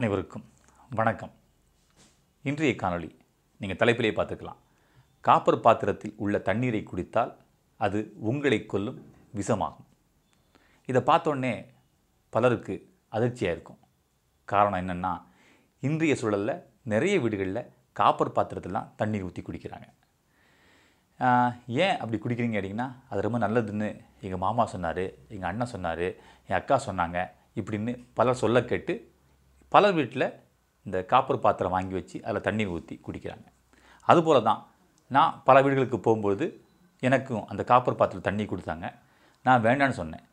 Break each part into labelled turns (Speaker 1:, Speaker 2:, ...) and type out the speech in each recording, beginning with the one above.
Speaker 1: அனைவருக்கும் வணக்கம் இன்றைய காணொளி நீங்கள் தலைப்பிலே பார்த்துக்கலாம் காப்பர் பாத்திரத்தில் உள்ள தண்ணீரை குடித்தால் அது உங்களை கொல்லும் விஷமாகும் இதை பார்த்தோன்னே பலருக்கு அதிர்ச்சியாக இருக்கும் காரணம் என்னென்னா இன்றைய சூழலில் நிறைய வீடுகளில் காப்பர் பாத்திரத்திலாம் தண்ணீர் ஊற்றி குடிக்கிறாங்க ஏன் அப்படி குடிக்கிறீங்க கேட்டிங்கன்னா அது ரொம்ப நல்லதுன்னு எங்கள் மாமா சொன்னார் எங்கள் அண்ணன் சொன்னார் என் அக்கா சொன்னாங்க இப்படின்னு பலர் சொல்ல கேட்டு பலர் வீட்டில் இந்த காப்பர் பாத்திரம் வாங்கி வச்சு அதில் தண்ணீர் ஊற்றி குடிக்கிறாங்க அதுபோல தான் நான் பல வீடுகளுக்கு போகும்போது எனக்கும் அந்த காப்பர் பாத்திரம் தண்ணி கொடுத்தாங்க நான் வேண்டான்னு சொன்னேன்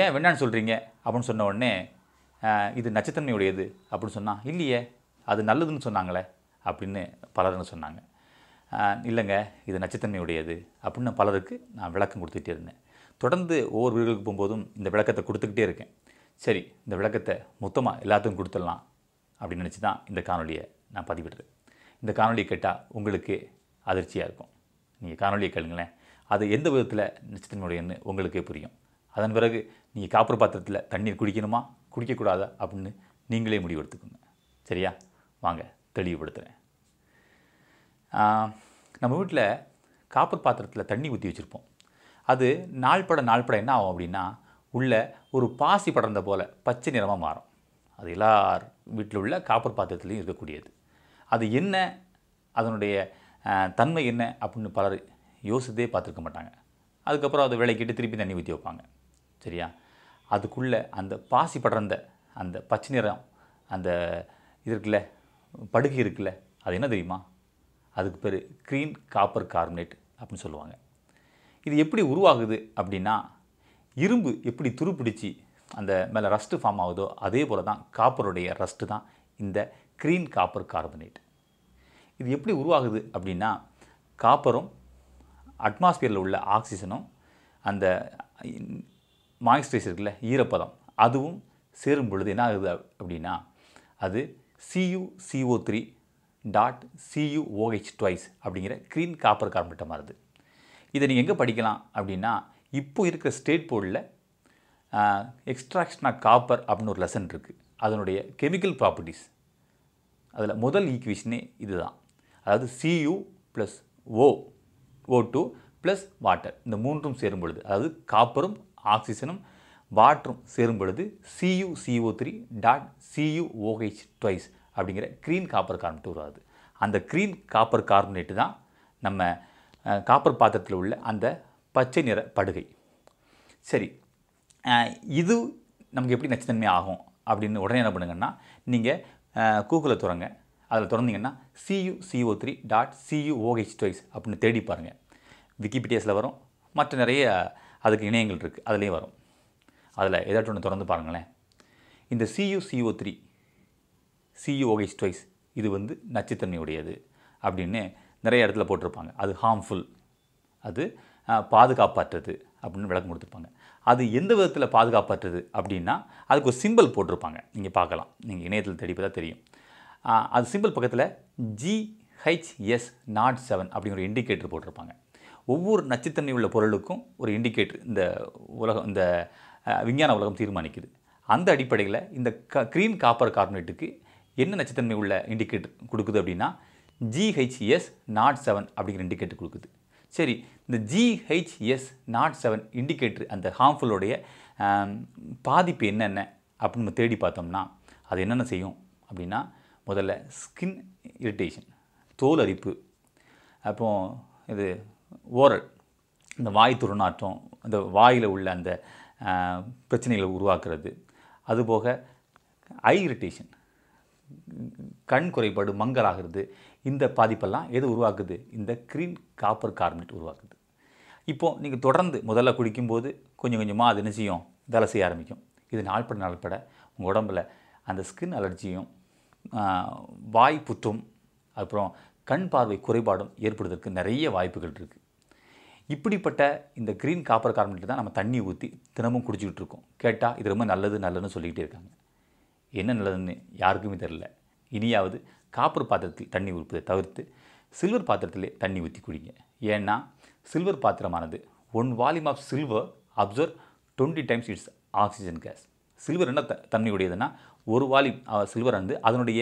Speaker 1: ஏன் வேண்டான்னு சொல்கிறீங்க அப்படின்னு சொன்ன உடனே இது நச்சுத்தன்மையுடையது அப்படின்னு சொன்னால் இல்லையே அது நல்லதுன்னு சொன்னாங்களே அப்படின்னு பலர்னு சொன்னாங்க இல்லைங்க இது நச்சுத்தன்மையுடையது அப்படின்னு பலருக்கு நான் விளக்கம் கொடுத்துக்கிட்டே இருந்தேன் தொடர்ந்து ஒவ்வொரு வீடுகளுக்கு போகும்போதும் இந்த விளக்கத்தை கொடுத்துக்கிட்டே இருக்கேன் சரி இந்த விளக்கத்தை மொத்தமாக எல்லாத்துக்கும் கொடுத்துடலாம் அப்படின்னு நினச்சி தான் இந்த காணொலியை நான் பதிவிடுறேன் இந்த காணொலியை கேட்டால் உங்களுக்கு அதிர்ச்சியாக இருக்கும் நீங்கள் காணொலியை கேளுங்களேன் அது எந்த விதத்தில் நிச்சயத்தினுடையன்னு உங்களுக்கே புரியும் அதன் பிறகு நீங்கள் காப்பர் பாத்திரத்தில் தண்ணீர் குடிக்கணுமா குடிக்கக்கூடாதா அப்படின்னு நீங்களே எடுத்துக்கோங்க சரியா வாங்க தெளிவுபடுத்துகிறேன் நம்ம வீட்டில் காப்பர் பாத்திரத்தில் தண்ணி ஊற்றி வச்சுருப்போம் அது நாள் நாள் பட என்ன ஆகும் அப்படின்னா உள்ள ஒரு பாசி படர்ந்த போல் பச்சை நிறமாக மாறும் அது எல்லார் வீட்டில் உள்ள காப்பர் பாத்திரத்துலேயும் இருக்கக்கூடியது அது என்ன அதனுடைய தன்மை என்ன அப்படின்னு பலர் யோசித்தே பார்த்துருக்க மாட்டாங்க அதுக்கப்புறம் அதை விளக்கிட்டு திருப்பி தண்ணி ஊற்றி வைப்பாங்க சரியா அதுக்குள்ளே அந்த பாசி படர்ந்த அந்த பச்சை நிறம் அந்த இது இருக்குல்ல படுகை இருக்குல்ல அது என்ன தெரியுமா அதுக்கு பேர் க்ரீன் காப்பர் கார்பனேட் அப்படின்னு சொல்லுவாங்க இது எப்படி உருவாகுது அப்படின்னா இரும்பு எப்படி துருப்பிடிச்சு அந்த மேலே ரஸ்ட்டு ஃபார்ம் ஆகுதோ அதே போல் தான் காப்பருடைய ரஸ்ட்டு தான் இந்த க்ரீன் காப்பர் கார்பனேட் இது எப்படி உருவாகுது அப்படின்னா காப்பரும் அட்மாஸ்பியரில் உள்ள ஆக்சிஜனும் அந்த மாய்ஸ்டரைஸ் இருக்குல்ல ஈரப்பதம் அதுவும் சேரும் பொழுது என்ன ஆகுது அப்படின்னா அது C U C O three dot C U O H twice அப்படிங்கிற க்ரீன் காப்பர் கார்பனேட்டை மாறுது இதை நீங்கள் எங்கே படிக்கலாம் அப்படின்னா இப்போ இருக்கிற ஸ்டேட் போர்டில் எக்ஸ்ட்ராக்ஷன் ஆஃப் காப்பர் அப்படின்னு ஒரு லெசன் இருக்குது அதனுடைய கெமிக்கல் ப்ராப்பர்ட்டிஸ் அதில் முதல் ஈக்குவேஷனே இது தான் அதாவது C U plus O O two plus water இந்த மூன்றும் சேரும் பொழுது அதாவது காப்பரும் ஆக்சிஜனும் வாட்டரும் சேரும் பொழுது C U C O three dot C U O H twice அப்படிங்கிற க்ரீன் காப்பர் கார்பனேட் உருவாகுது அந்த க்ரீன் காப்பர் கார்பனேட்டு தான் நம்ம காப்பர் பாத்திரத்தில் உள்ள அந்த பச்சை நிற படுகை சரி இது நமக்கு எப்படி நச்சுத்தன்மை ஆகும் அப்படின்னு உடனே என்ன பண்ணுங்கன்னா நீங்கள் கூகுளை துறங்க அதில் திறந்தீங்கன்னா C U C O three dot C U O H twice அப்படின்னு தேடி பாருங்கள் விக்கிபீடியாஸில் வரும் மற்ற நிறைய அதுக்கு இணையங்கள் இருக்குது அதுலேயும் வரும் அதில் ஏதாச்சும் ஒன்று திறந்து பாருங்களேன் இந்த C U C O three C U O H twice இது வந்து நச்சுத்தன்மையுடையது அப்படின்னு நிறைய இடத்துல போட்டிருப்பாங்க அது ஹார்ம்ஃபுல் அது பாதுகாப்பாற்றுறது அப்படின்னு விளக்கம் கொடுத்துருப்பாங்க அது எந்த விதத்தில் பாதுகாப்பாற்றுறது அப்படின்னா அதுக்கு ஒரு சிம்பிள் போட்டிருப்பாங்க நீங்கள் பார்க்கலாம் நீங்கள் இணையத்தில் தெளிப்பதாக தெரியும் அது சிம்பிள் பக்கத்தில் ஜிஹெச்எஸ் நாட் செவன் அப்படிங்கிற இண்டிகேட்டர் போட்டிருப்பாங்க ஒவ்வொரு நச்சுத்தன்மை உள்ள பொருளுக்கும் ஒரு இண்டிகேட்டர் இந்த உலகம் இந்த விஞ்ஞான உலகம் தீர்மானிக்குது அந்த அடிப்படையில் இந்த க க்ரீன் காப்பர் கார்பனேட்டுக்கு என்ன நச்சுத்தன்மை உள்ள இண்டிகேட்டர் கொடுக்குது அப்படின்னா ஜிஹெச்எஸ் நாட் செவன் அப்படிங்கிற இண்டிகேட்டர் கொடுக்குது சரி இந்த ஜிஹெச்எஸ் நாட் செவன் இண்டிகேட்டர் அந்த ஹார்ம்ஃபுல்லுடைய பாதிப்பு என்னென்ன அப்படின்னு நம்ம தேடி பார்த்தோம்னா அது என்னென்ன செய்யும் அப்படின்னா முதல்ல ஸ்கின் இரிட்டேஷன் தோல் அரிப்பு அப்போ இது ஓரல் இந்த வாய் துருநாற்றம் அந்த வாயில் உள்ள அந்த பிரச்சனைகளை உருவாக்குறது அதுபோக ஐ இரிட்டேஷன் கண் குறைபாடு மங்கலாகிறது இந்த பாதிப்பெல்லாம் எது உருவாக்குது இந்த க்ரீன் காப்பர் கார்பனேட் உருவாக்குது இப்போது நீங்கள் தொடர்ந்து முதல்ல குடிக்கும்போது கொஞ்சம் கொஞ்சமாக அது என்ன செய்யும் வேலை செய்ய ஆரம்பிக்கும் இது நாள்பட நாள்பட உங்கள் உடம்பில் அந்த ஸ்கின் அலர்ஜியும் வாய் புற்றும் அப்புறம் கண் பார்வை குறைபாடும் ஏற்படுவதற்கு நிறைய வாய்ப்புகள் இருக்குது இப்படிப்பட்ட இந்த க்ரீன் காப்பர் கார்பனேட் தான் நம்ம தண்ணி ஊற்றி தினமும் குடிச்சிக்கிட்டு இருக்கோம் கேட்டால் இது ரொம்ப நல்லது நல்லதுன்னு சொல்லிக்கிட்டே இருக்காங்க என்ன நல்லதுன்னு யாருக்குமே தெரில இனியாவது காப்பர் பாத்திரத்தில் தண்ணி ஊற்பதை தவிர்த்து சில்வர் பாத்திரத்திலே தண்ணி ஊற்றி குடிங்க ஏன்னா சில்வர் பாத்திரமானது one volume of silver observe twenty times it's oxygen gas silver என்ன த தன்மையுடையதுன்னா ஒரு வால்யூம் சில்வர் வந்து அதனுடைய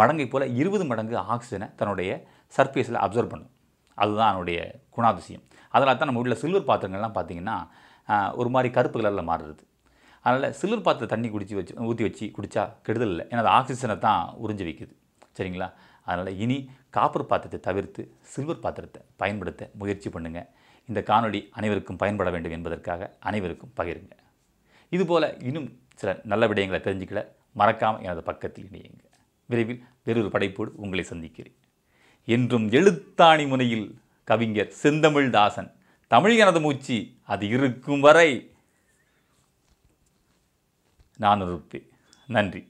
Speaker 1: மடங்கை போல் இருபது மடங்கு ஆக்சிஜனை தன்னுடைய சர்ஃபேஸில் அப்சர்வ் பண்ணும் அதுதான் அதனுடைய குணாதிசயம் அதனால் தான் நம்ம உள்ள சில்வர் பாத்திரங்கள்லாம் பார்த்திங்கன்னா ஒரு மாதிரி கருப்பு கலரில் மாறுறது அதனால் சில்வர் பாத்திர தண்ணி குடிச்சு வச்சு ஊற்றி வச்சு குடித்தா கெடுதல் இல்லை ஏன்னா அது ஆக்சிஜனை தான் உறிஞ்சி வைக்குது சரிங்களா அதனால் இனி காப்பர் பாத்திரத்தை தவிர்த்து சில்வர் பாத்திரத்தை பயன்படுத்த முயற்சி பண்ணுங்கள் இந்த காணொளி அனைவருக்கும் பயன்பட வேண்டும் என்பதற்காக அனைவருக்கும் பகிருங்க இதுபோல் இன்னும் சில நல்ல விடயங்களை தெரிஞ்சுக்கல மறக்காமல் எனது பக்கத்தில் இணையுங்க விரைவில் வேறொரு படைப்போடு உங்களை சந்திக்கிறேன் என்றும் எழுத்தாணி முனையில் கவிஞர் செந்தமிழ் தாசன் தமிழ் மூச்சு அது இருக்கும் வரை நான் இருப்பேன் நன்றி